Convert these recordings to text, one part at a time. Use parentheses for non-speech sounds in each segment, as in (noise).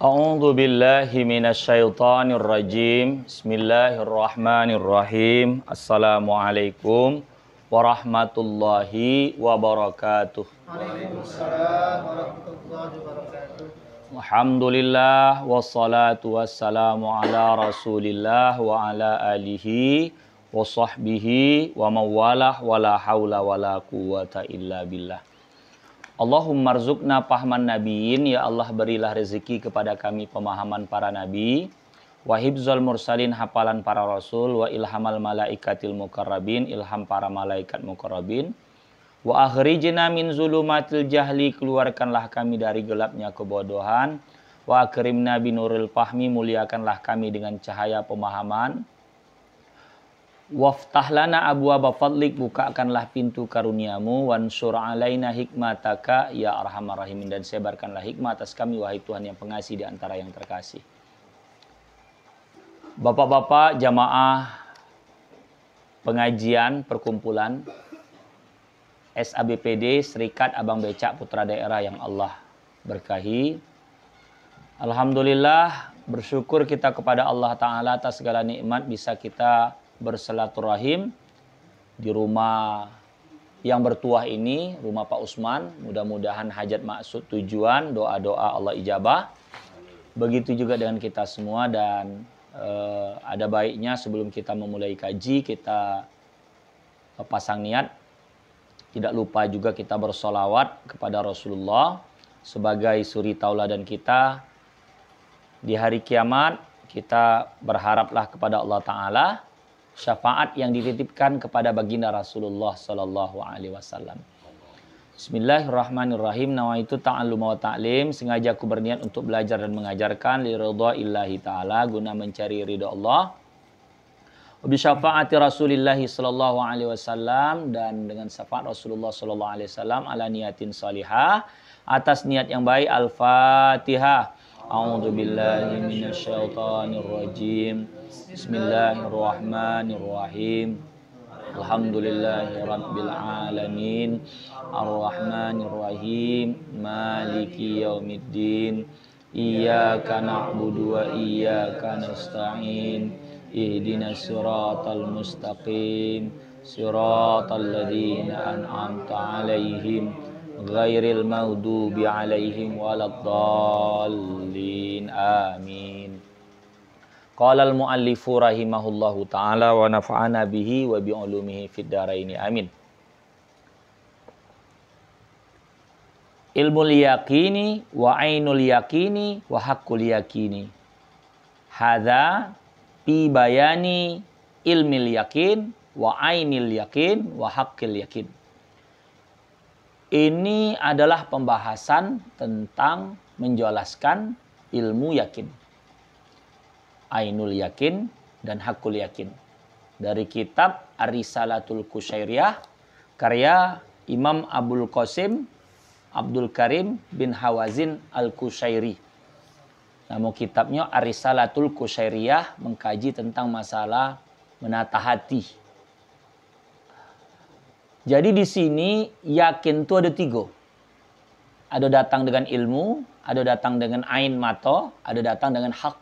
A'udzu billahi minasyaitonir rajim. Bismillahirrahmanirrahim. Assalamualaikum warahmatullahi wabarakatuh. warahmatullahi wabarakatuh. Alhamdulillah wassalamu ala Rasulillah wa ala alihi wa sahbihi wa mawalah wala haula wala quwata illa billah. Allahumma rzukna pahman nabiin, ya Allah berilah rezeki kepada kami pemahaman para nabi, wa hibzul mursalin hafalan para rasul, wa ilhamal malaikatil mukarrabin, ilham para malaikat mukarrabin, wa akhrijna min zulumatil jahli, keluarkanlah kami dari gelapnya kebodohan, wa akrimna binuril pahmi muliakanlah kami dengan cahaya pemahaman, Waftahlana abu fadlik bukakanlah pintu karuniamu wan alaina hikmataka ya arhamar rahimin dan sebarkanlah hikmat atas kami wahai Tuhan yang pengasih di antara yang terkasih. Bapak-bapak jamaah pengajian perkumpulan SABPD Serikat Abang Becak Putra Daerah yang Allah berkahi. Alhamdulillah bersyukur kita kepada Allah Ta'ala atas segala nikmat bisa kita bersilaturahim di rumah yang bertuah ini, rumah Pak Usman. Mudah-mudahan hajat maksud tujuan, doa-doa Allah ijabah. Begitu juga dengan kita semua dan uh, ada baiknya sebelum kita memulai kaji kita uh, pasang niat. Tidak lupa juga kita bersolawat kepada Rasulullah sebagai suri tauladan kita. Di hari kiamat kita berharaplah kepada Allah Ta'ala syafaat yang dititipkan kepada baginda Rasulullah Sallallahu Alaihi Wasallam. Bismillahirrahmanirrahim. Nawaitu ta'alluma wa ta'lim. Sengaja aku berniat untuk belajar dan mengajarkan Liridha illahi ta'ala guna mencari ridha Allah. Bi syafaati Rasulullah sallallahu alaihi wasallam dan dengan syafaat Rasulullah sallallahu alaihi wasallam ala niatin salihah atas niat yang baik Al-Fatihah. A'udzu billahi minasy syaithanir rajim. Bismillahirrahmanirrahim. Alhamdulillahirabbil alamin. Arrahmanirrahim. mustaqim. Siratal ladzina an'amta 'alaihim. غير المغضوب عليهم ولا الضالين آمين قال المؤلف رحمه الله تعالى ونفعنا به وبعلومه في الدارين آمين ilmu liyakini wa ainul yakini wa hakul yakini hadha pi bayani ilmi yakin wa ainil yakin wa hakil yakin Ini adalah pembahasan tentang menjelaskan ilmu yakin. Ainul yakin dan hakul yakin. Dari kitab Arisalatul Kusairiyah karya Imam Abdul Qasim Abdul Karim bin Hawazin Al-Kusairi. Nama kitabnya Arisalatul Kusairiyah mengkaji tentang masalah menata hati jadi di sini yakin itu ada tiga. Ada datang dengan ilmu, ada datang dengan ain mata, ada datang dengan hak.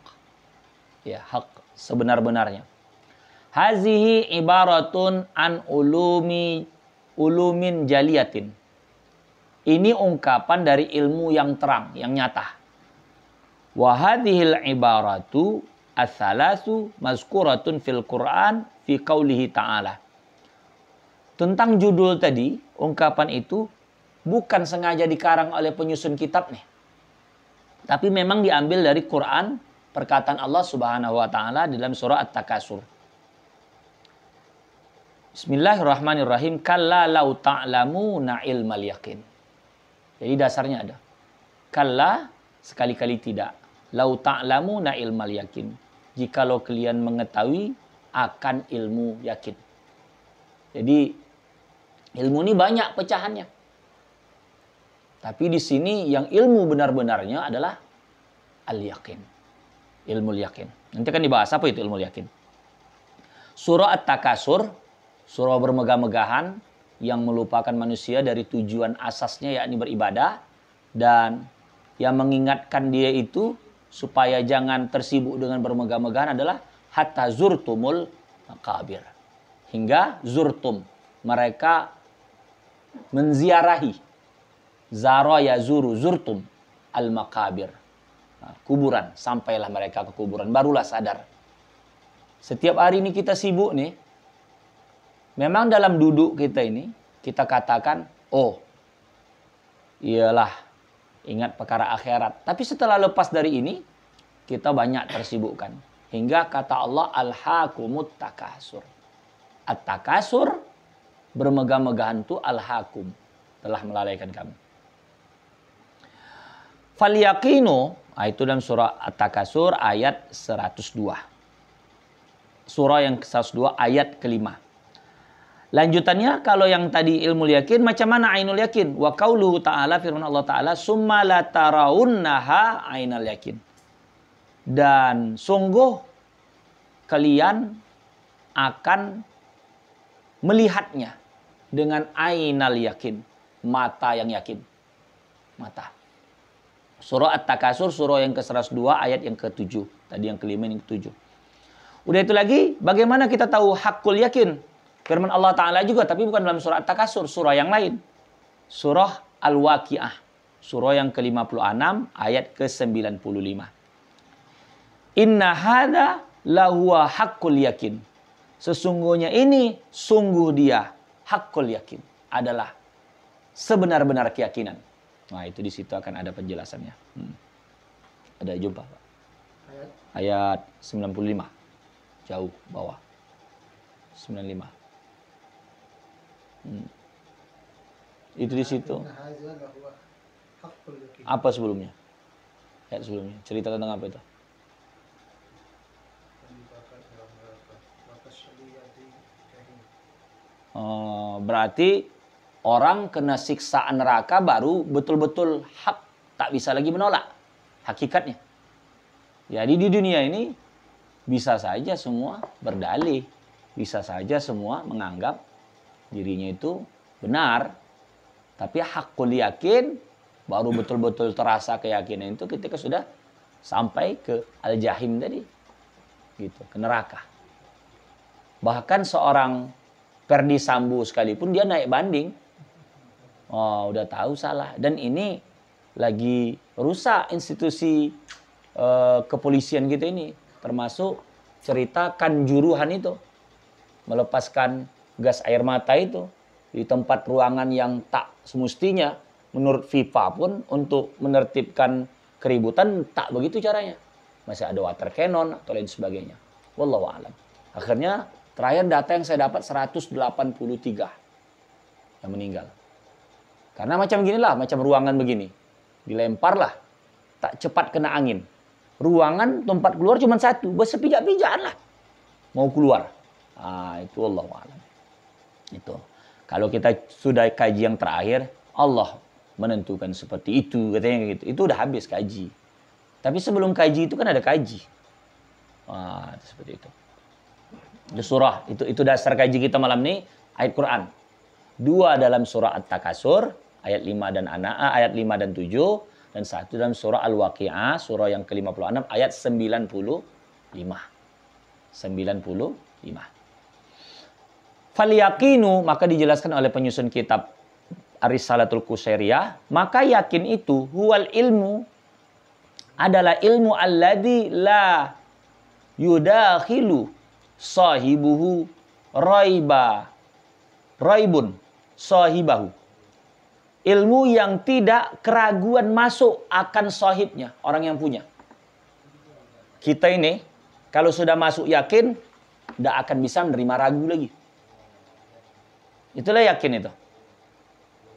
Ya, hak sebenar-benarnya. Hazihi ibaratun an ulumi ulumin jaliyatin. Ini ungkapan dari ilmu yang terang, yang nyata. Wahadihil ibaratu asalasu maskuratun fil Quran fi kaulihi ta'ala tentang judul tadi, ungkapan itu bukan sengaja dikarang oleh penyusun kitab nih. Tapi memang diambil dari Quran perkataan Allah Subhanahu wa taala dalam surah At-Takasur. Bismillahirrahmanirrahim. Kalla lau ta'lamuna ilmal yakin. Jadi dasarnya ada. Kalla sekali-kali tidak. Lau ta'lamuna ilmal yakin. Jikalau kalian mengetahui akan ilmu yakin. Jadi Ilmu ini banyak pecahannya. Tapi di sini yang ilmu benar-benarnya adalah al-yakin. Ilmu yakin. Nanti akan dibahas apa itu ilmu yakin. Surah At-Takasur, surah bermegah-megahan yang melupakan manusia dari tujuan asasnya yakni beribadah dan yang mengingatkan dia itu supaya jangan tersibuk dengan bermegah-megahan adalah hatta zurtumul makabir. Hingga zurtum, mereka menziarahi zara yazuru zurtum al makabir nah, kuburan sampailah mereka ke kuburan barulah sadar setiap hari ini kita sibuk nih memang dalam duduk kita ini kita katakan oh iyalah ingat perkara akhirat tapi setelah lepas dari ini kita banyak tersibukkan hingga kata Allah al-hakumut takasur at-takasur bermegah-megahan itu al-hakum telah melalaikan kami. Fal ah, itu dalam surah At-Takasur ayat 102. Surah yang 102 ayat kelima. Lanjutannya kalau yang tadi ilmu yakin macam mana ainul yakin? Wa qauluhu ta'ala firman Allah taala summa la tarawunnaha ainal yakin. Dan sungguh kalian akan melihatnya dengan ainal yakin, mata yang yakin. Mata. Surah At-Takasur surah yang ke-102 ayat yang ke-7. Tadi yang kelima yang ke-7. Udah itu lagi, bagaimana kita tahu hakul yakin? Firman Allah Ta'ala juga, tapi bukan dalam surah At-Takasur, surah yang lain. Surah Al-Waqi'ah. Surah yang ke-56 ayat ke-95. Inna hada lahuwa hakul yakin. Sesungguhnya ini sungguh dia hakul yakin adalah sebenar-benar keyakinan. Nah itu di situ akan ada penjelasannya. Hmm. Ada jumpa Pak. Ayat 95. Jauh bawah. 95. Hmm. Itu di situ. Apa sebelumnya? Ayat sebelumnya. Cerita tentang apa itu? Oh, berarti orang kena siksaan neraka baru betul-betul hak tak bisa lagi menolak hakikatnya. Jadi di dunia ini bisa saja semua berdalih, bisa saja semua menganggap dirinya itu benar. Tapi hakul yakin baru betul-betul terasa keyakinan itu ketika sudah sampai ke al-jahim tadi. Gitu, ke neraka. Bahkan seorang Perdi Sambu sekalipun dia naik banding. Oh, udah tahu salah. Dan ini lagi rusak institusi eh, kepolisian gitu ini. Termasuk cerita kanjuruhan itu. Melepaskan gas air mata itu. Di tempat ruangan yang tak semestinya. Menurut FIFA pun untuk menertibkan keributan tak begitu caranya. Masih ada water cannon atau lain sebagainya. Wallahualam. Akhirnya Terakhir data yang saya dapat 183 yang meninggal. Karena macam ginilah, macam ruangan begini. Dilemparlah, tak cepat kena angin. Ruangan tempat keluar cuma satu, bersepijak-pijakan lah. Mau keluar. Ah, itu Allah malam. Itu. Kalau kita sudah kaji yang terakhir, Allah menentukan seperti itu katanya gitu. Itu udah habis kaji. Tapi sebelum kaji itu kan ada kaji. Ah, seperti itu. Itu surah, itu itu dasar kaji kita malam ini ayat Quran. Dua dalam surah At-Takasur ayat 5 dan Ana'a ah, ayat 5 dan 7 dan satu dalam surah Al-Waqi'ah surah yang ke-56 ayat 95. 95. Faliyakinu. maka dijelaskan oleh penyusun kitab Arisalatul Kusairiyah, maka yakin itu huwal ilmu adalah ilmu alladhi la yudakhilu sahibuhu raiba. Raibun sahibahu. Ilmu yang tidak keraguan masuk akan sahibnya, orang yang punya. Kita ini kalau sudah masuk yakin, tidak akan bisa menerima ragu lagi. Itulah yakin itu.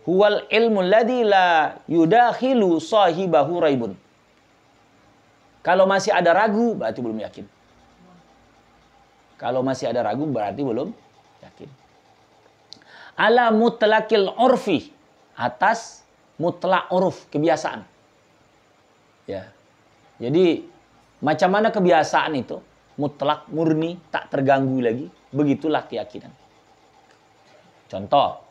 Huwal ilmu ladhi la yudakhilu sahibahu raibun. Kalau masih ada ragu, berarti belum yakin. Kalau masih ada ragu berarti belum yakin. Ala mutlakil urfi atas mutlak uruf kebiasaan. Ya. Jadi macam mana kebiasaan itu mutlak murni tak terganggu lagi begitulah keyakinan. Contoh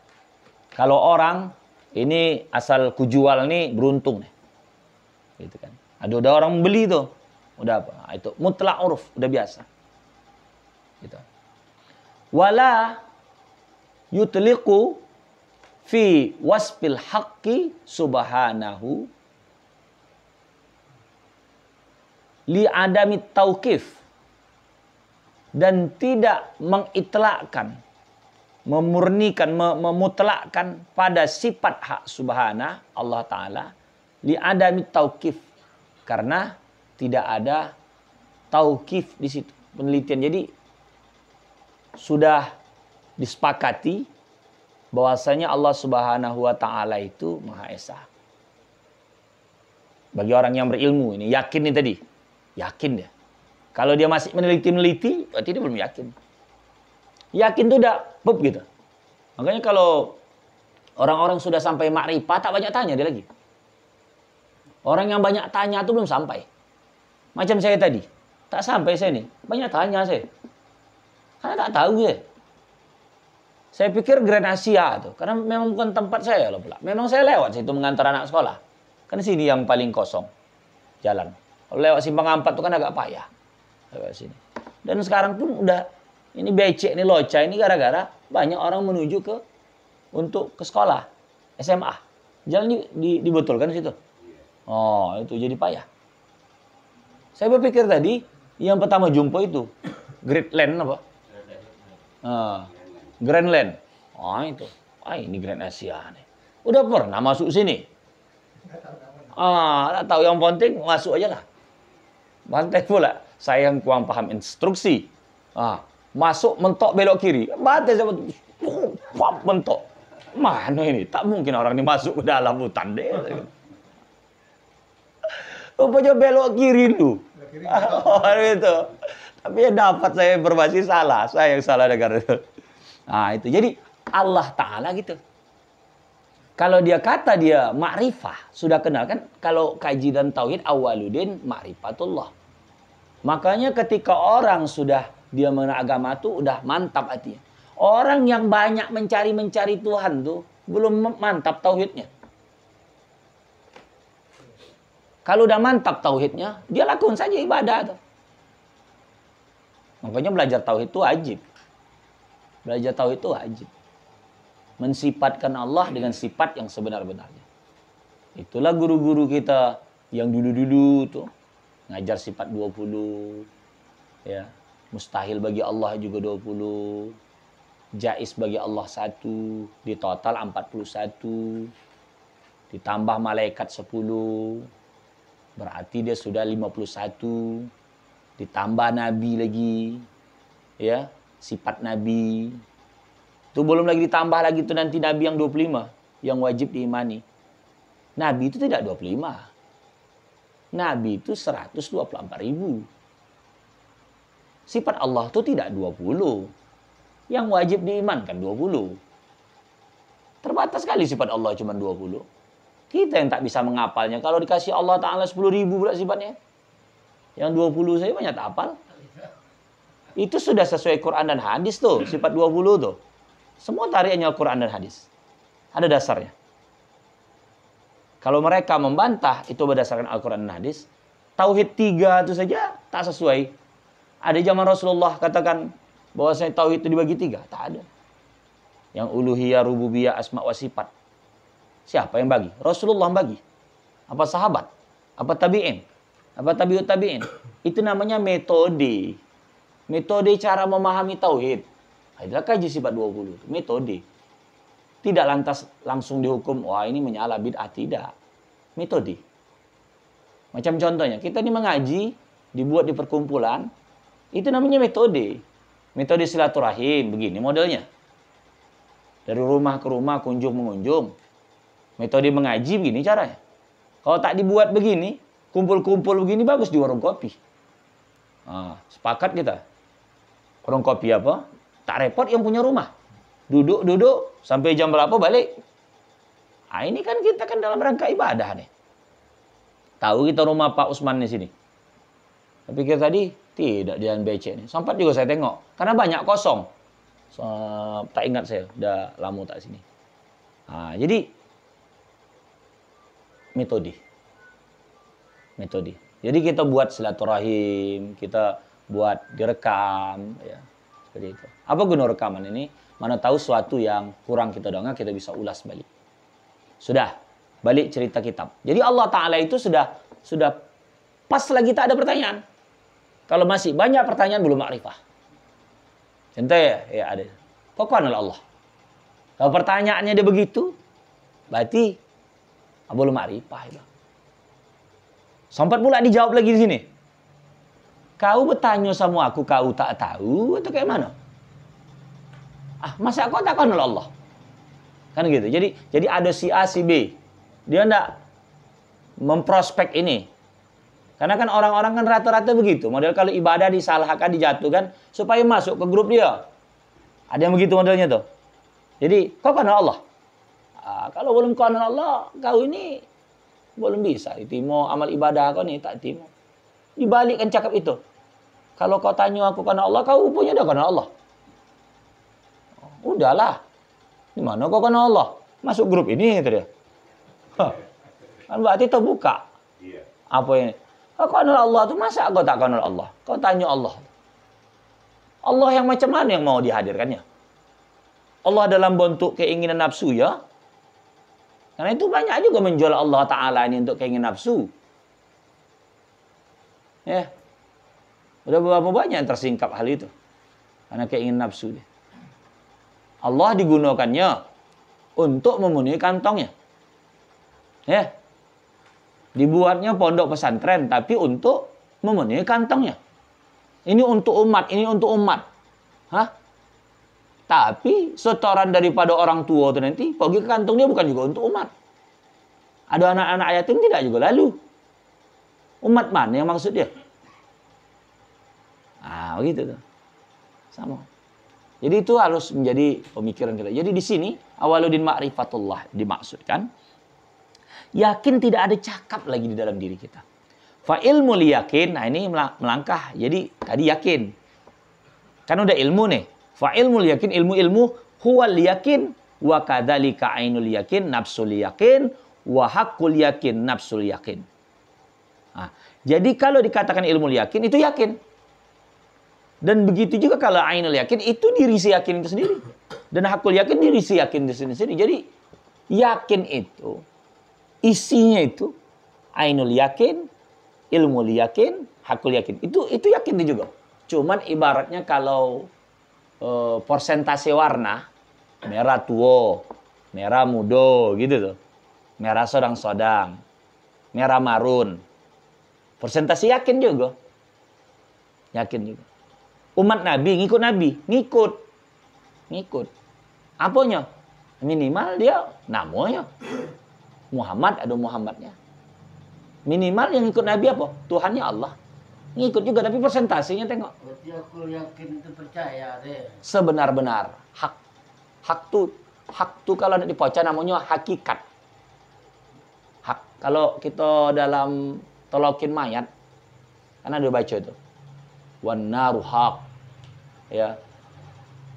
kalau orang ini asal kujual nih beruntung nih. Gitu kan. Ada udah orang beli tuh. Udah apa? Itu mutlak uruf, udah biasa. Gitu. Wala yutliku fi waspil haqqi subhanahu li adami tauqif dan tidak mengitlakkan memurnikan memutlakkan pada sifat hak subhana Allah taala li adami tauqif karena tidak ada tauqif di situ penelitian jadi sudah disepakati bahwasanya Allah Subhanahu wa taala itu Maha Esa. Bagi orang yang berilmu ini yakin nih tadi. Yakin dia. Kalau dia masih meneliti-meneliti, berarti dia belum yakin. Yakin tuh udah pup gitu. Makanya kalau orang-orang sudah sampai makrifat tak banyak tanya dia lagi. Orang yang banyak tanya tuh belum sampai. Macam saya tadi. Tak sampai saya nih. Banyak tanya saya. Karena tak tahu ya. Saya pikir Grand Asia tuh, karena memang bukan tempat saya loh pula. Memang saya lewat situ mengantar anak sekolah. Kan sini yang paling kosong jalan. Kalau lewat simpang empat tuh kan agak payah. Lewat sini. Dan sekarang pun udah ini becek, ini loca, ini gara-gara banyak orang menuju ke untuk ke sekolah SMA. Jalan di, di, dibetulkan situ. Oh, itu jadi payah. Saya berpikir tadi yang pertama jumpa itu Great Land apa? Greenland. Ah, Grandland. Oh itu. Ah ini Grand Asia nih. Udah pernah masuk sini? Ah, tak tahu yang penting masuk aja lah. Pantai pula. Saya yang kurang paham instruksi. Ah, masuk mentok belok kiri. Bantai saya wah oh, mentok. Mana ini? Tak mungkin orang ini masuk ke dalam hutan deh. Rupanya belok kiri dulu. (laughs) Oh, itu. Tapi ya dapat saya informasi salah. Saya yang salah dengar itu. Nah itu. Jadi Allah Ta'ala gitu. Kalau dia kata dia makrifah, sudah kenal kan? Kalau kaji dan tauhid awaludin makrifatullah. Makanya ketika orang sudah dia mengenal agama tuh udah mantap hatinya. Orang yang banyak mencari-mencari Tuhan tuh belum mantap tauhidnya. Kalau udah mantap tauhidnya, dia lakukan saja ibadah tuh. Makanya belajar tahu itu wajib. Belajar tahu itu wajib. Mensifatkan Allah dengan sifat yang sebenar-benarnya. Itulah guru-guru kita yang dulu-dulu tuh ngajar sifat 20 ya. Mustahil bagi Allah juga 20. Jais bagi Allah satu di total 41 ditambah malaikat 10 berarti dia sudah 51 ditambah nabi lagi ya sifat nabi itu belum lagi ditambah lagi itu nanti nabi yang 25 yang wajib diimani nabi itu tidak 25 nabi itu 124.000 ribu sifat Allah itu tidak 20 yang wajib diimankan 20 terbatas sekali sifat Allah cuma 20 kita yang tak bisa mengapalnya kalau dikasih Allah Ta'ala 10 ribu pula sifatnya yang 20 saya banyak tapal. Itu sudah sesuai Quran dan hadis tuh, sifat 20 tuh. Semua tariannya Quran dan hadis. Ada dasarnya. Kalau mereka membantah itu berdasarkan Al-Quran dan hadis, tauhid tiga itu saja tak sesuai. Ada zaman Rasulullah katakan bahwa saya tauhid itu dibagi tiga, tak ada. Yang uluhiyah, rububiyah, asma wa sifat. Siapa yang bagi? Rasulullah yang bagi. Apa sahabat? Apa tabi'in? apa tabiut tabiin itu namanya metode metode cara memahami tauhid adalah nah, kaji sifat 20 metode tidak lantas langsung dihukum wah ini menyala bid'ah tidak metode macam contohnya kita ini mengaji dibuat di perkumpulan itu namanya metode metode silaturahim begini modelnya dari rumah ke rumah kunjung mengunjung metode mengaji begini caranya kalau tak dibuat begini Kumpul-kumpul begini bagus di warung kopi. Ah, sepakat kita. Warung kopi apa? Tak repot yang punya rumah. Duduk-duduk sampai jam berapa balik. Nah, ini kan kita kan dalam rangka ibadah nih. Tahu kita rumah Pak Usman di sini. Tapi kita tadi tidak jalan becek nih. Sempat juga saya tengok karena banyak kosong. So, tak ingat saya, udah lama tak sini. Nah, jadi metode metode. Jadi kita buat silaturahim, kita buat direkam, ya seperti itu. Apa guna rekaman ini? Mana tahu suatu yang kurang kita dengar kita bisa ulas balik. Sudah balik cerita kitab. Jadi Allah Taala itu sudah sudah pas lagi tak ada pertanyaan. Kalau masih banyak pertanyaan belum makrifah. Contoh ya, ya ada. Kokohan Allah. Kalau pertanyaannya dia begitu, berarti ah, belum makrifah. Ya. Sempat pula dijawab lagi di sini. Kau bertanya sama aku, kau tak tahu atau kayak mana? Ah, masa kau tak kenal Allah? Kan gitu. Jadi jadi ada si A, si B. Dia ndak memprospek ini. Karena kan orang-orang kan rata-rata begitu. Model kalau ibadah disalahkan, dijatuhkan supaya masuk ke grup dia. Ada yang begitu modelnya tuh. Jadi, kau kenal Allah. Ah, kalau belum kenal Allah, kau ini belum bisa mau amal ibadah kau nih tak timo dibalikkan cakap itu kalau kau tanya aku karena Allah kau punya dah karena Allah udahlah di mana kau karena Allah masuk grup ini itu dia kan berarti terbuka iya. apa ini kau karena Allah tuh masa kau tak karena Allah kau tanya Allah Allah yang macam mana yang mau dihadirkannya Allah dalam bentuk keinginan nafsu ya karena itu banyak juga menjual Allah Ta'ala ini untuk keinginan nafsu. Ya. Udah berapa banyak yang tersingkap hal itu. Karena keinginan nafsu dia. Allah digunakannya untuk memenuhi kantongnya. Ya. Dibuatnya pondok pesantren tapi untuk memenuhi kantongnya. Ini untuk umat, ini untuk umat. Hah? Tapi setoran daripada orang tua itu nanti pergi ke dia bukan juga untuk umat. Ada anak-anak yatim tidak juga lalu. Umat mana yang maksud dia? Ah, begitu tuh. Sama. Jadi itu harus menjadi pemikiran kita. Jadi di sini awaludin ma'rifatullah dimaksudkan yakin tidak ada cakap lagi di dalam diri kita. Fa ilmu yakin, nah ini melangkah. Jadi tadi yakin. Kan udah ilmu nih. Fa ilmu yakin ilmu-ilmu huwa yakin wa kadzalika ainul yakin nafsul yakin wa haqqul yakin nafsul yakin. Nah, jadi kalau dikatakan ilmu yakin itu yakin. Dan begitu juga kalau ainul yakin itu diri si yakin itu sendiri. Dan hakul yakin diri si yakin itu sendiri. Jadi yakin itu isinya itu ainul yakin, ilmu yakin, hakul yakin. Itu itu yakin itu juga. Cuman ibaratnya kalau uh, persentase warna merah tua, merah muda gitu tuh. Merah sodang-sodang, merah marun. Persentase yakin juga. Yakin juga. Umat Nabi ngikut Nabi, ngikut. Ngikut. Apanya? Minimal dia namanya. Muhammad ada Muhammadnya. Minimal yang ikut Nabi apa? Tuhannya Allah ngikut juga tapi persentasenya tengok berarti aku yakin percaya deh sebenar-benar hak hak tuh hak tuh kalau dipocah namanya hakikat hak kalau kita dalam tolokin mayat karena dia baca itu wanaru hak ya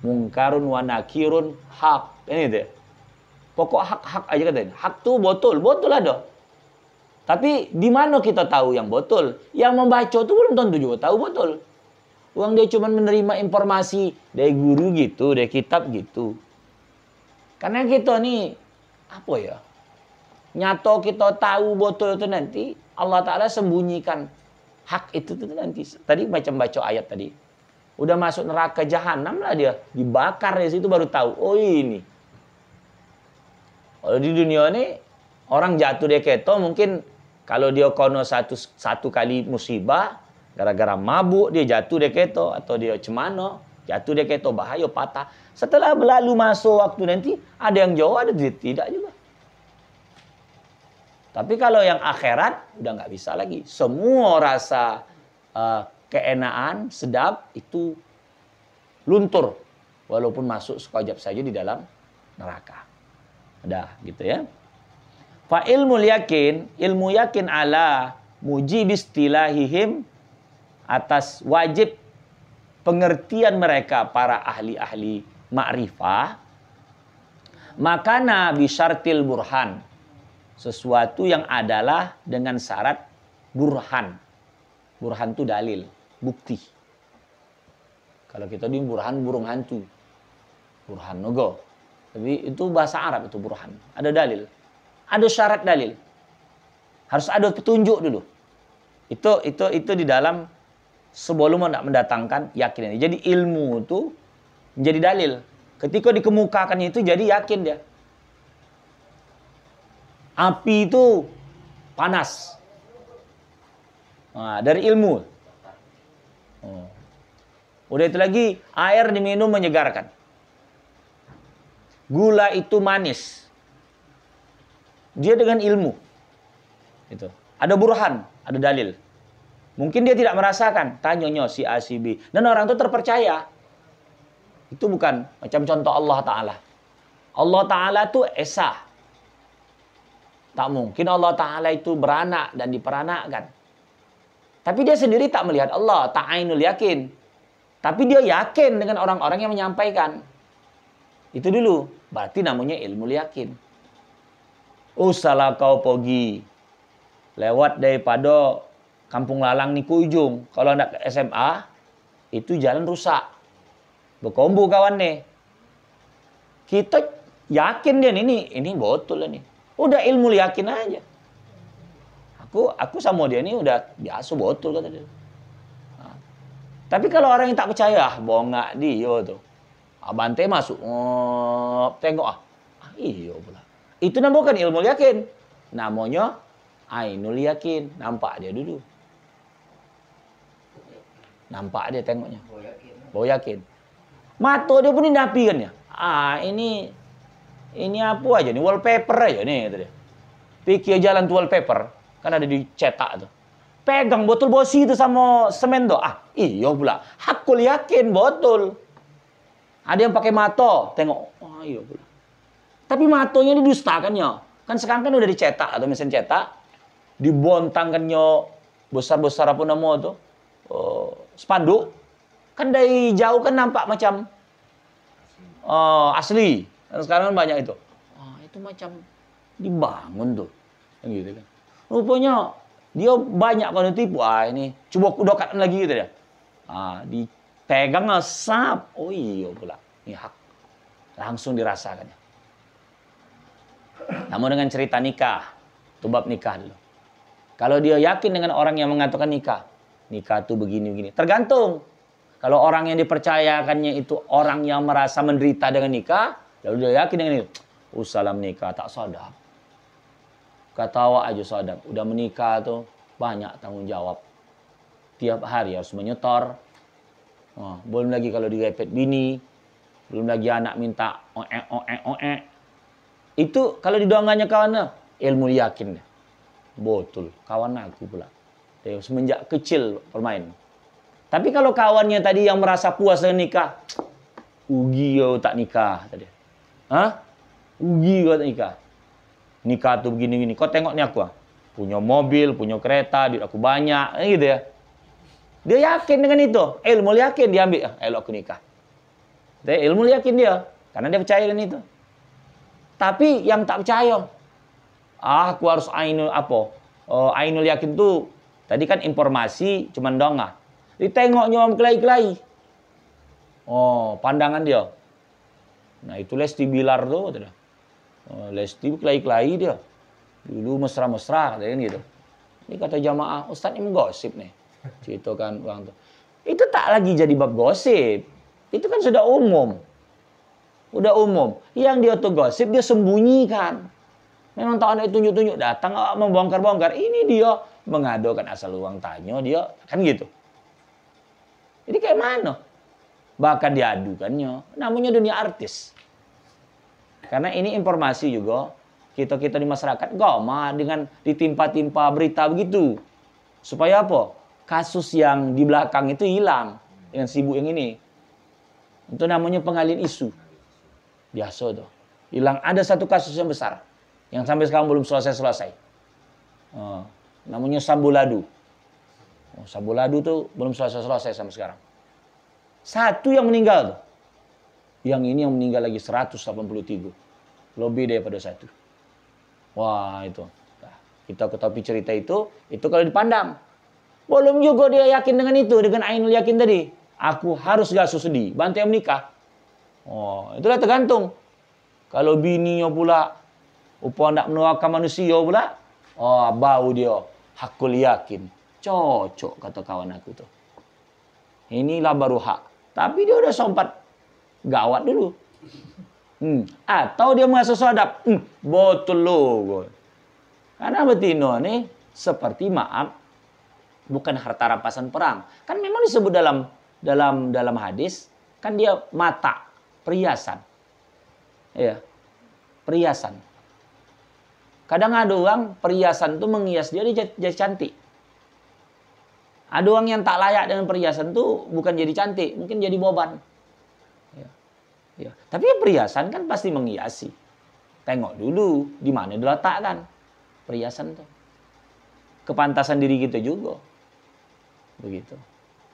mungkarun wanakirun hak ini dia pokok hak hak aja katanya hak tuh botol botol ada tapi di mana kita tahu yang betul? Yang membaca itu belum tentu juga tahu betul. Uang dia cuma menerima informasi dari guru gitu, dari kitab gitu. Karena kita nih apa ya? Nyato kita tahu betul itu nanti Allah Taala sembunyikan hak itu tuh nanti. Tadi macam baca ayat tadi. Udah masuk neraka jahanam lah dia, dibakar di situ baru tahu. Oh ini. Kalau di dunia ini orang jatuh dia keto mungkin kalau dia kono satu, satu kali musibah, gara-gara mabuk dia jatuh dia keto atau dia cemano, jatuh dia keto bahaya patah. Setelah berlalu masa waktu nanti ada yang jauh ada yang tidak juga. Tapi kalau yang akhirat udah nggak bisa lagi. Semua rasa uh, keenaan sedap itu luntur walaupun masuk sekojap saja di dalam neraka. Udah gitu ya. Fa ilmu yakin, ilmu yakin ala istilahihim atas wajib pengertian mereka para ahli-ahli ma'rifah makana syartil burhan sesuatu yang adalah dengan syarat burhan burhan itu dalil bukti kalau kita di burhan burung hantu burhan nogo tapi itu bahasa Arab itu burhan ada dalil ada syarat dalil. Harus ada petunjuk dulu. Itu itu itu di dalam sebelum hendak mendatangkan yakin ini. Jadi ilmu itu menjadi dalil. Ketika dikemukakannya itu jadi yakin dia. Api itu panas. Nah, dari ilmu. Hmm. Udah itu lagi, air diminum menyegarkan. Gula itu manis dia dengan ilmu. Itu. Ada burhan, ada dalil. Mungkin dia tidak merasakan, tanyonyo si A si B. Dan orang itu terpercaya. Itu bukan macam contoh Allah Ta'ala. Allah Ta'ala itu Esa. Tak mungkin Allah Ta'ala itu beranak dan diperanakkan. Tapi dia sendiri tak melihat Allah, ta'ainul yakin. Tapi dia yakin dengan orang-orang yang menyampaikan. Itu dulu. Berarti namanya ilmu yakin usala oh, kau pergi lewat daripada kampung lalang ni niku ujung kalau nak ke SMA itu jalan rusak berkombo kawan ni. kita yakin dia ini ini lah ni. udah ilmu yakin aja aku aku sama dia ni udah biasa betul kata dia tapi kalau orang yang tak percaya ah bongak dia tuh abante masuk tengok ah, ah iya pula itu namanya bukan ilmu yakin. Namanya ainul yakin. Nampak dia dulu. Nampak dia tengoknya. Bau yakin. Mata dia pun napi kan ya. Ah ini ini apa aja nih wallpaper aja nih gitu dia. Pikir jalan tuh wallpaper kan ada dicetak tuh. Pegang botol bosi itu sama semen tuh. Ah iyo pula. Hakul yakin botol. Ada yang pakai mata tengok. Ah oh, iyo pula. Tapi matonya didustakan yo. Kan sekarang kan udah dicetak atau mesin cetak, dibontangkan kan yo besar-besar apa nama itu uh, spanduk kan dari jauh kan nampak macam uh, asli dan sekarang kan banyak itu oh, itu macam dibangun tuh kan gitu kan rupanya dia banyak kalau tipu ah ini coba kudokan lagi gitu ya ah dipegang sap oh iya pula ini hak langsung dirasakannya namun dengan cerita nikah, Tubab nikah dulu. Kalau dia yakin dengan orang yang mengatakan nikah, nikah tuh begini-begini. Tergantung. Kalau orang yang dipercayakannya itu orang yang merasa menderita dengan nikah, lalu dia yakin dengan itu. Usalam uh, nikah, tak Kata Ketawa aja sadar. Udah menikah tuh banyak tanggung jawab. Tiap hari harus menyetor. Oh, belum lagi kalau direpet bini. Belum lagi anak minta oe oe oe itu kalau didongannya kawannya, eh, ilmu yakin. Betul, kawan aku pula. Dari semenjak kecil bermain. Tapi kalau kawannya tadi yang merasa puas dengan nikah, ugi yo tak nikah tadi. Hah? Ugi kau tak nikah. Nikah tuh begini-gini. Kau tengok nih aku ah. Punya mobil, punya kereta, duit aku banyak, eh, gitu ya. Dia yakin dengan itu. Ilmu yakin dia ambil. Ah, elok aku nikah. Dia ilmu yakin dia. Karena dia percaya dengan itu. Tapi yang tak percaya, ah aku harus ainul apa? Uh, ainul yakin tuh tadi kan informasi cuman dongah. Ditengok nyom kelai-kelai. Oh, pandangan dia. Nah, itu Lesti Bilar tuh. Oh, Lesti kelai-kelai dia. Dulu mesra-mesra katanya kan gitu. Ini kata jamaah, Ustaz ini gosip nih. kan orang tuh. Itu tak lagi jadi bab gosip. Itu kan sudah umum udah umum. Yang dia tuh gosip dia sembunyikan. Memang tahun itu tunjuk-tunjuk datang membongkar-bongkar. Ini dia mengadukan asal uang tanya dia kan gitu. Jadi kayak mana? Bahkan diadukannya. Namanya dunia artis. Karena ini informasi juga kita-kita di masyarakat goma dengan ditimpa-timpa berita begitu. Supaya apa? Kasus yang di belakang itu hilang dengan sibuk yang ini. Itu namanya pengalian isu biasa tuh. Hilang ada satu kasus yang besar yang sampai sekarang belum selesai-selesai. Eh, oh, namanya Samboladu. Oh, Samboladu tuh belum selesai-selesai sampai sekarang. Satu yang meninggal tuh. Yang ini yang meninggal lagi 183. Lebih daripada satu. Wah itu. Nah, kita ketahui cerita itu, itu kalau dipandang. Belum juga dia yakin dengan itu, dengan Ainul yakin tadi. Aku harus gak di bantai menikah. Oh, itulah tergantung. Kalau bini bininya pula upah nak menuakan manusia pula, oh bau dia hakul yakin. Cocok kata kawan aku tu. Inilah baru hak. Tapi dia udah sempat gawat dulu. Hmm. Atau dia merasa sadap. Hmm. Botol logo. Karena betina nih seperti maaf bukan harta rampasan perang. Kan memang disebut dalam dalam dalam hadis kan dia mata Perhiasan. Ya. Perhiasan. Kadang ada orang perhiasan itu menghias dia jadi, jadi cantik. Ada orang yang tak layak dengan perhiasan itu bukan jadi cantik, mungkin jadi boban. Ya. Ya. Tapi perhiasan kan pasti menghiasi. Tengok dulu di mana diletakkan perhiasan tuh Kepantasan diri kita juga. Begitu.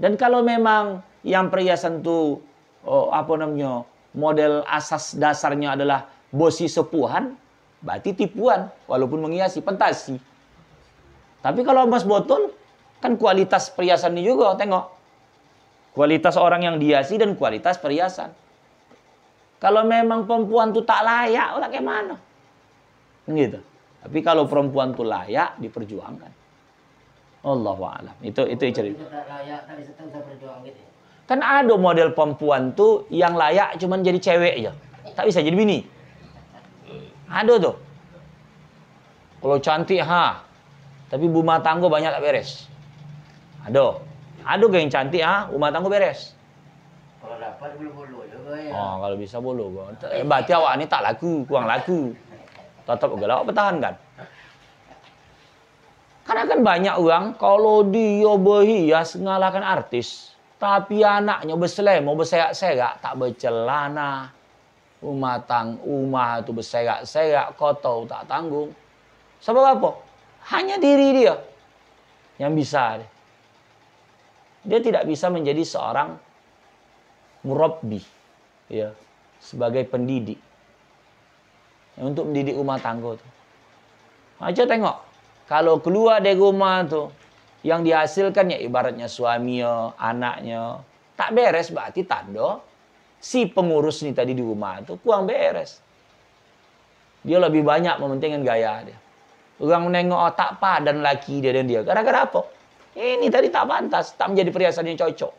Dan kalau memang yang perhiasan tuh oh, apa namanya model asas dasarnya adalah bosi sepuhan, berarti tipuan walaupun menghiasi pentasi. Tapi kalau emas botol kan kualitas perhiasan ini juga tengok. Kualitas orang yang dihiasi dan kualitas perhiasan. Kalau memang perempuan itu tak layak, orang kayak mana? Gitu. Tapi kalau perempuan itu layak diperjuangkan. Allah alam. Itu itu cerita. Tak layak, tak bisa perjuang gitu. Ya? Kan ada model perempuan tuh yang layak cuman jadi cewek aja, Tak bisa jadi bini. Ada tuh. Kalau cantik ha, tapi rumah tangga banyak tak beres. Ada. Ada yang cantik ha, rumah tangga beres. Kalau dapat juga ya. Oh, kalau bisa bulu. Eh, berarti awak ni tak laku, kurang laku. Tetap bertahan kan? Karena kan banyak orang kalau dia berhias mengalahkan artis. Tapi anaknya berselai, mau berserak-serak, tak bercelana. Rumah tang, rumah itu berserak-serak, kotor, tak tanggung. Sebab apa? Hanya diri dia yang bisa. Dia tidak bisa menjadi seorang murabbi, ya, sebagai pendidik. Ya, untuk mendidik rumah tangga itu. Aja tengok, kalau keluar dari rumah tuh yang dihasilkan ya ibaratnya suaminya, anaknya. Tak beres berarti tando si pengurus ini tadi di rumah itu kurang beres. Dia lebih banyak mementingkan gaya dia. Orang menengok oh, tak padan laki dia dan dia. Gara-gara apa? Ini eh, tadi tak pantas, tak menjadi perhiasan yang cocok.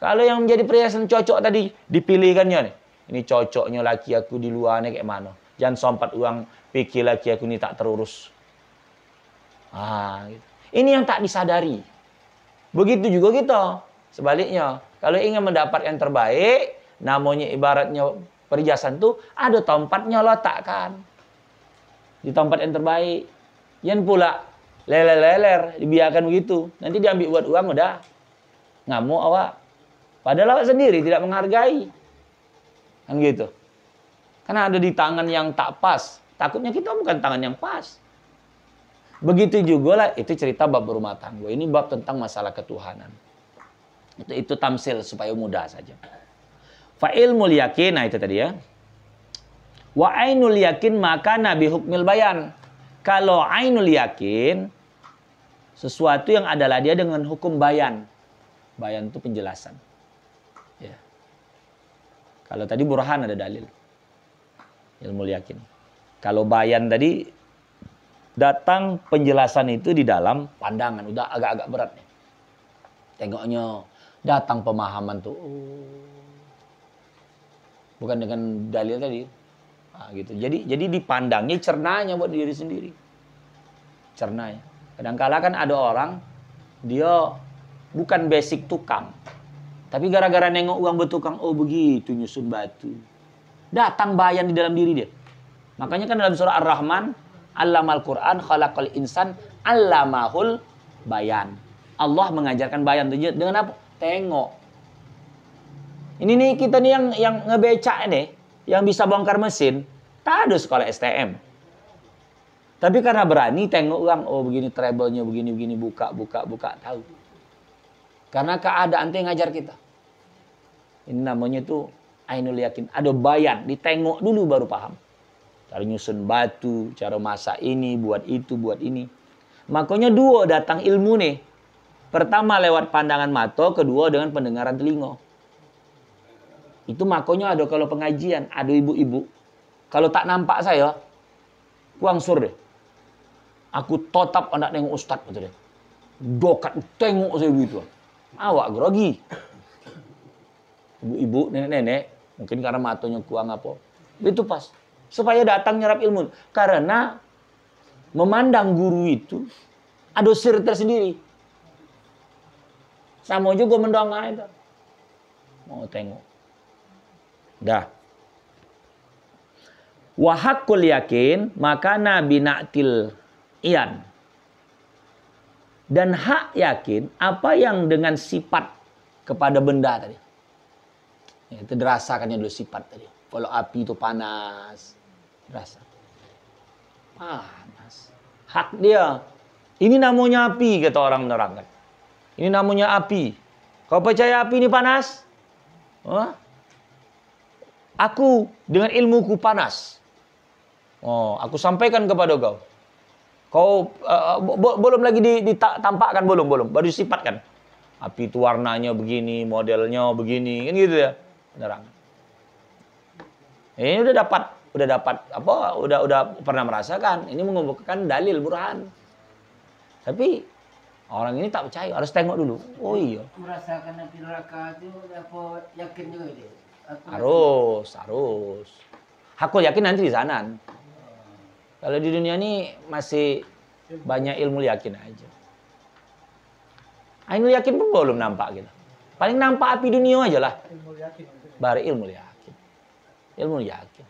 Kalau yang menjadi perhiasan cocok tadi dipilihkannya nih. Ini cocoknya laki aku di luar luarnya kayak mana. Jangan sompat uang pikir laki aku ini tak terurus. Ah, gitu. Ini yang tak disadari. Begitu juga kita. Sebaliknya, kalau ingin mendapat yang terbaik, namanya ibaratnya perhiasan tuh ada tempatnya letakkan. Di tempat yang terbaik. Yang pula leler-leler dibiarkan begitu. Nanti diambil buat uang udah. Ngamuk awak. Padahal awak sendiri tidak menghargai. Kan gitu. Karena ada di tangan yang tak pas. Takutnya kita bukan tangan yang pas. Begitu juga lah itu cerita bab rumah tangga. Ini bab tentang masalah ketuhanan. Itu, itu tamsil supaya mudah saja. Fa'il mulyakin, nah itu tadi ya. Wa ainul yakin maka nabi hukmil bayan. Kalau ainul yakin, sesuatu yang adalah dia dengan hukum bayan. Bayan itu penjelasan. Ya. Kalau tadi burhan ada dalil. Ilmu yakin. Kalau bayan tadi datang penjelasan itu di dalam pandangan. Udah agak-agak berat nih. Tengoknya datang pemahaman tuh. Oh. Bukan dengan dalil tadi. Nah, gitu. Jadi jadi dipandangnya cernanya buat diri sendiri. Cernanya. Kadangkala kan ada orang dia bukan basic tukang. Tapi gara-gara nengok uang bertukang, oh begitu nyusun batu. Datang bayan di dalam diri dia. Makanya kan dalam surah Ar-Rahman, Allamal Quran khalaqal insan allamahul bayan. Allah mengajarkan bayan dengan apa? Tengok. Ini nih kita nih yang yang ngebeca nih, yang bisa bongkar mesin, tak ada sekolah STM. Tapi karena berani tengok orang, oh begini treble-nya, begini begini buka buka buka tahu. Karena keadaan tuh yang ngajar kita. Ini namanya tuh ainul yakin, ada bayan, ditengok dulu baru paham. Cara nyusun batu, cara masak ini, buat itu, buat ini. Makanya dua datang ilmu nih. Pertama lewat pandangan mata, kedua dengan pendengaran telingo. Itu makanya ada kalau pengajian, ada ibu-ibu. Kalau tak nampak saya, kuangsur deh. Aku totap anak nengok ustad gitu deh. Dokat tengok saya begitu. Awak grogi. Ibu-ibu, nenek-nenek, mungkin karena matanya kuang apa. Itu pas supaya datang nyerap ilmu. Karena memandang guru itu ada sir tersendiri. Sama juga mendongak itu. Mau tengok. Dah. Wahakul yakin nabi binatil ian. Dan hak yakin apa yang dengan sifat kepada benda tadi. Itu dirasakannya dulu sifat tadi. Kalau api itu panas, Rasa. Panas. Hak dia. Ini namanya api, kata orang menerangkan. Ini namanya api. Kau percaya api ini panas? huh? Aku dengan ilmuku panas. Oh, aku sampaikan kepada kau. Kau uh, belum lagi ditampakkan belum belum, baru sifatkan. Api itu warnanya begini, modelnya begini, kan gitu ya. Penerangan. Eh, ini udah dapat udah dapat apa udah udah pernah merasakan ini mengumpulkan dalil burhan tapi orang ini tak percaya harus tengok dulu oh iya merasakan api neraka itu apa yakin juga dia aku harus yakin. harus aku yakin nanti di sana kalau di dunia ini masih banyak ilmu yakin aja ah, ini yakin pun belum nampak gitu. Paling nampak api dunia aja lah. baru ilmu yakin. Ilmu yakin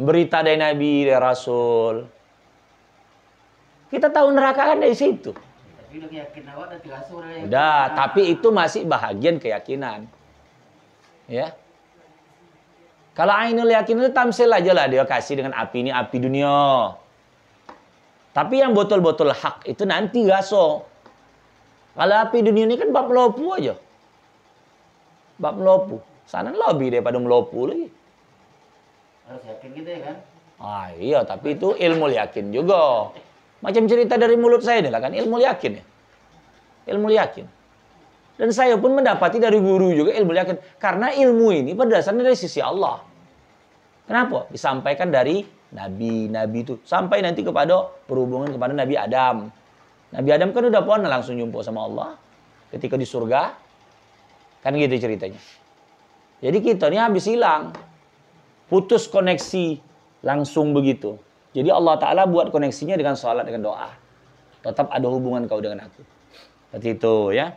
berita dari Nabi, dari Rasul. Kita tahu neraka kan dari situ. Udah, tapi itu masih bahagian keyakinan. Ya. Kalau ainul yakin itu tamsil aja lah dia kasih dengan api ini api dunia. Tapi yang botol-botol hak itu nanti gaso. Kalau api dunia ini kan bab melopu aja. Bab melopu. Sana lebih daripada melopu lagi. Harus yakin gitu ya kan? Ah iya, tapi itu ilmu yakin juga. Macam cerita dari mulut saya ini lah kan, ilmu yakin ya. Ilmu yakin. Dan saya pun mendapati dari guru juga ilmu yakin. Karena ilmu ini berdasarnya dari sisi Allah. Kenapa? Disampaikan dari Nabi. Nabi itu sampai nanti kepada perhubungan kepada Nabi Adam. Nabi Adam kan udah pernah langsung jumpa sama Allah ketika di surga. Kan gitu ceritanya. Jadi kita ini habis hilang putus koneksi langsung begitu. Jadi Allah Ta'ala buat koneksinya dengan sholat, dengan doa. Tetap ada hubungan kau dengan aku. Seperti itu ya.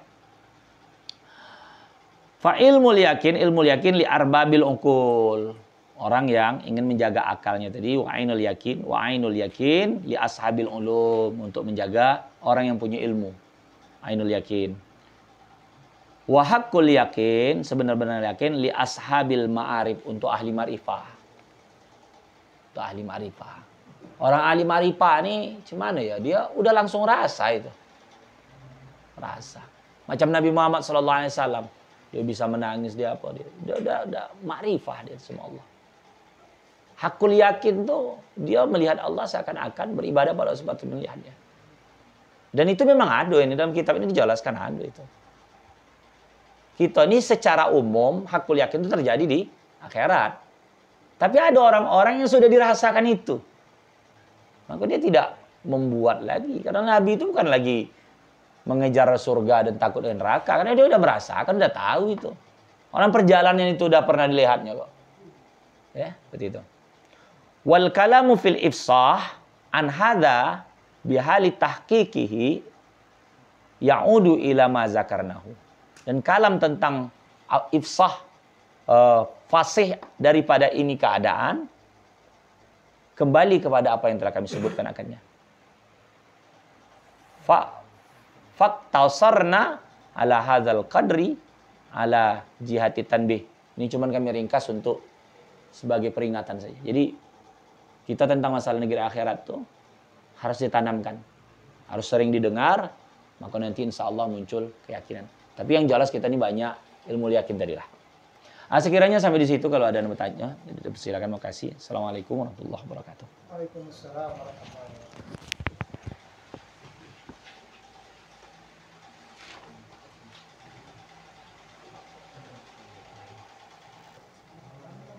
Ilmu yakin, ilmu yakin li arbabil ungkul. Orang yang ingin menjaga akalnya tadi, wa'ainul yakin, wa'ainul yakin li ashabil ulum. Untuk menjaga orang yang punya ilmu. Ainul yakin. Wahakul yakin, sebenar-benar yakin, li ashabil ma'arif, untuk ahli ma'rifah. Untuk ahli ma'rifah. Orang ahli ma'rifah ini, cuman ya, dia udah langsung rasa itu. Rasa. Macam Nabi Muhammad SAW. Dia bisa menangis, dia apa. Dia, dia udah, udah ma'rifah dia semua Allah. Hakul yakin tuh dia melihat Allah seakan-akan beribadah pada sebab melihatnya. Dan itu memang ada ini dalam kitab ini dijelaskan ada itu kita ini secara umum hakul yakin itu terjadi di akhirat. Tapi ada orang-orang yang sudah dirasakan itu. Maka dia tidak membuat lagi. Karena Nabi itu bukan lagi mengejar surga dan takut dengan neraka. Karena dia sudah merasakan, sudah tahu itu. Orang perjalanan itu sudah pernah dilihatnya kok. Ya, seperti itu. Wal kalamu fil ifsah an hadha bihali tahkikihi ya'udu ila ma zakarnahu dan kalam tentang uh, ifsah e, fasih daripada ini keadaan kembali kepada apa yang telah kami sebutkan akannya. Fa faktasarna ala hadzal qadri ala jihati tanbih. Ini cuman kami ringkas untuk sebagai peringatan saja. Jadi kita tentang masalah negeri akhirat tuh harus ditanamkan. Harus sering didengar, maka nanti insya Allah muncul keyakinan. Tapi yang jelas kita ini banyak ilmu yakin tadilah. Nah, sekiranya sampai di situ kalau ada yang bertanya, silakan makasih. Assalamualaikum warahmatullahi wabarakatuh. Waalaikumsalam warahmatullahi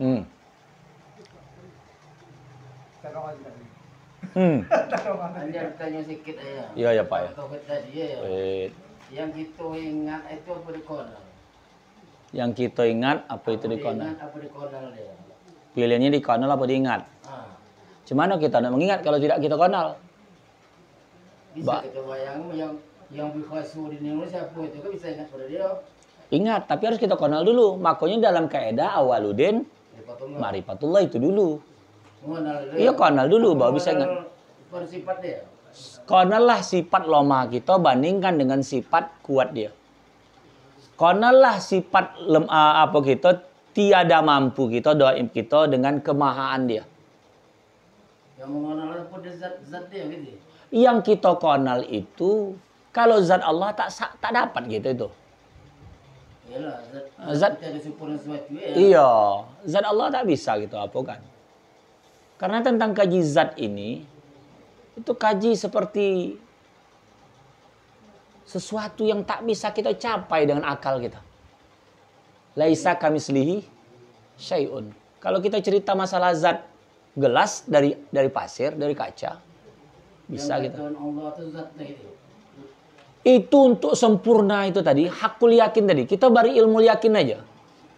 hmm. wabarakatuh. Hmm. (laughs) Hmm. Hanya (laughs) sedikit aja. Iya ya Pak ya. tadi ya. Yang kita ingat itu apa dikonal? Yang kita ingat apa itu dikonal? Apa dikonal dia? Pilihannya dikonal apa diingat? Ah. Cuma kita nak mengingat kalau tidak kita konal? Bisa ba kita bayang yang yang bikhasu di Indonesia siapa itu kan bisa ingat pada dia. Ingat, tapi harus kita kenal dulu. Makanya dalam kaidah awaludin marifatullah itu dulu. Iya kenal dulu baru bisa ingat. Bersifat dia. Konalah sifat loma kita bandingkan dengan sifat kuat dia. Konalah sifat lem, uh, apa kita tiada mampu kita doa kita dengan kemahaan dia. Yang mengenal zat-zat dia gitu. Ya? Yang kita konal itu kalau zat Allah tak tak dapat gitu itu. Yalah, zat, eh, zat sesuatu ya. Iya, zat Allah tak bisa gitu apa kan. Karena tentang kaji zat ini, itu kaji seperti sesuatu yang tak bisa kita capai dengan akal kita. Laisa kami selihi syai'un. Kalau kita cerita masalah zat gelas dari dari pasir, dari kaca, bisa kita. Itu. untuk sempurna itu tadi, hakul yakin tadi. Kita bari ilmu yakin aja.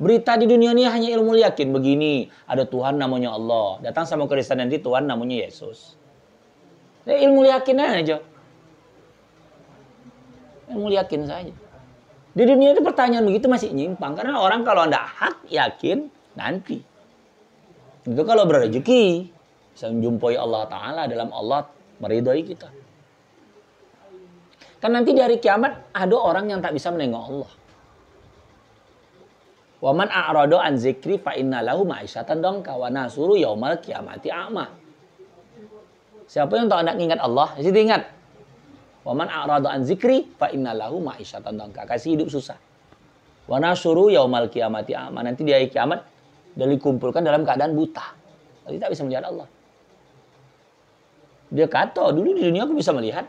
Berita di dunia ini hanya ilmu yakin. Begini, ada Tuhan namanya Allah. Datang sama Kristen nanti Tuhan namanya Yesus. Ya, ilmu yakin aja. Ilmu yakin saja. Di dunia itu pertanyaan begitu masih nyimpang. Karena orang kalau anda hak yakin, nanti. Itu kalau berrejeki. Bisa menjumpai Allah Ta'ala dalam Allah meridai kita. Kan nanti dari kiamat ada orang yang tak bisa menengok Allah. Waman a'rado an zikri fa inna lahu ma'isyatan dongka wa nasuru yaumal kiamati amah. Siapa yang tak nak ingat Allah, jadi ingat. Waman a'radu an zikri fa innalahu ma'isyatan dangka. Kasih hidup susah. Wa nasyuru yaumal kiamati ama. Ah, nanti di hari kiamat dan dikumpulkan dalam keadaan buta. Jadi tak bisa melihat Allah. Dia kata, dulu di dunia aku bisa melihat.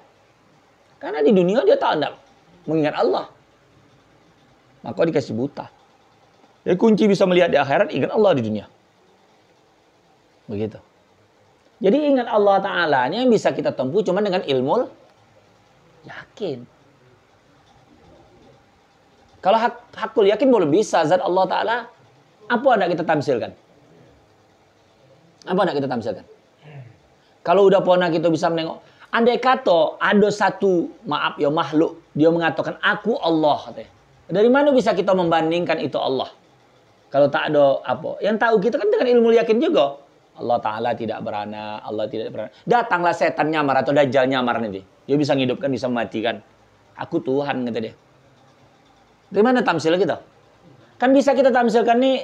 Karena di dunia dia tak nak mengingat Allah. Maka dikasih buta. Jadi kunci bisa melihat di akhirat, ingat Allah di dunia. Begitu. Jadi ingat Allah Ta'ala yang bisa kita tempuh cuma dengan ilmu yakin. Kalau hak, hakul yakin boleh bisa zat Allah Ta'ala, apa anak kita tampilkan? Apa anak kita tampilkan? Kalau udah pernah kita bisa menengok, andai kata ada satu maaf ya makhluk dia mengatakan aku Allah Dari mana bisa kita membandingkan itu Allah? Kalau tak ada apa? Yang tahu kita kan dengan ilmu yakin juga. Allah Ta'ala tidak beranak, Allah tidak beranak. Datanglah setan nyamar atau dajjal nyamar nanti. Dia bisa menghidupkan, bisa mematikan. Aku Tuhan, kata dia. Gimana tamsil kita? Kan bisa kita tamsilkan nih,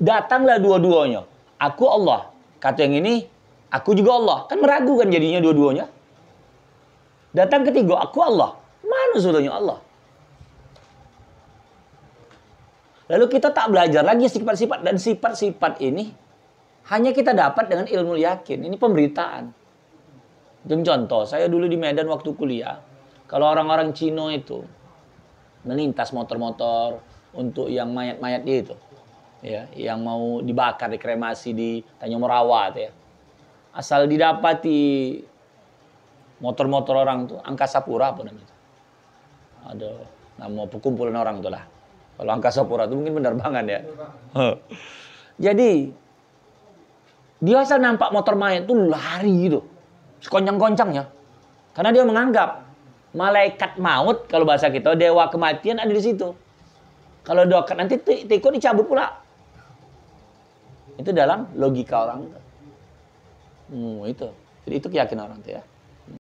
datanglah dua-duanya. Aku Allah. Kata yang ini, aku juga Allah. Kan meragukan jadinya dua-duanya. Datang ketiga, aku Allah. Mana sebetulnya Allah? Lalu kita tak belajar lagi sifat-sifat dan sifat-sifat ini hanya kita dapat dengan ilmu yakin. Ini pemberitaan. Dan contoh, saya dulu di Medan waktu kuliah, kalau orang-orang Cino itu melintas motor-motor untuk yang mayat-mayat dia itu, ya, yang mau dibakar, dikremasi di Tanjung Merawat ya. Asal didapati motor-motor orang itu, angkasa pura apa namanya? Ada nama perkumpulan orang itulah. Kalau angkasa pura itu mungkin penerbangan ya. Jadi dia asal nampak motor mayat tuh lari gitu. sekoncang ya, Karena dia menganggap malaikat maut kalau bahasa kita dewa kematian ada di situ. Kalau doakan nanti tikus dicabut pula. Itu dalam logika orang. Hmm, itu. Jadi itu keyakinan orang tuh ya.